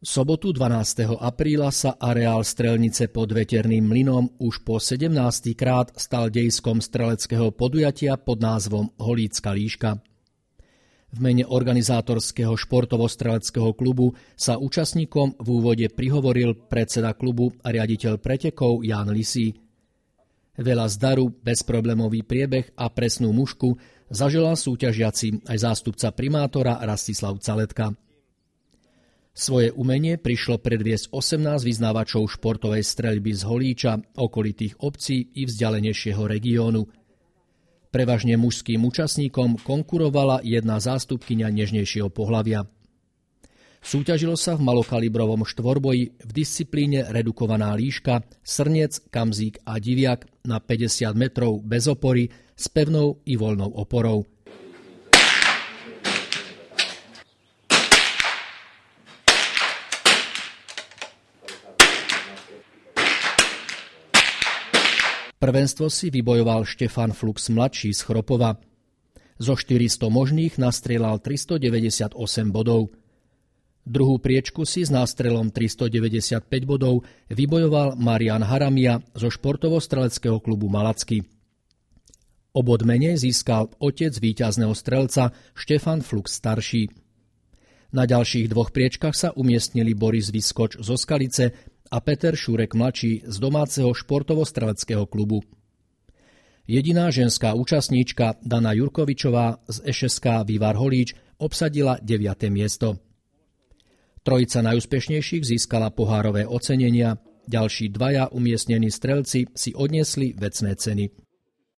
sobotu 12. apríla sa areál strelnice pod veterným mlynom už po 17. krát stal dejskom streleckého podujatia pod názvom Holícka líška. V mene organizátorského športovo-streleckého klubu sa účastníkom v úvode prihovoril predseda klubu a riaditeľ pretekov Jan Lisí. Veľa zdaru, bezproblémový priebeh a presnú mušku zažila súťažiaci aj zástupca primátora Rastislav Caletka. Svoje umenie prišlo predviesť 18 vyznávačov športovej streľby z Holíča, okolitých obcí i vzdialenejšieho regiónu. Prevažne mužským účastníkom konkurovala jedna zástupkyňa nežnejšieho pohľavia. Súťažilo sa v malokalibrovom štvorboji v disciplíne redukovaná líška, srnec, kamzík a diviak na 50 metrov bez opory s pevnou i voľnou oporou – Prvenstvo si vybojoval Štefan Flux mladší z Chropova. Zo 400 možných nastrelal 398 bodov. Druhú priečku si s nástrelom 395 bodov vybojoval Marian Haramia zo športovo-streleckého klubu Malacky. Obod menej získal otec víťazného strelca Štefan Flux starší. Na ďalších dvoch priečkach sa umiestnili Boris Vyskoč zo Skalice a Peter Šurek mladší z domáceho športovo klubu. Jediná ženská účastníčka Dana Jurkovičová z Ešeská Vývar Holíč obsadila 9. miesto. Trojica najúspešnejších získala pohárové ocenenia, ďalší dvaja umiestnení strelci si odnesli vecné ceny.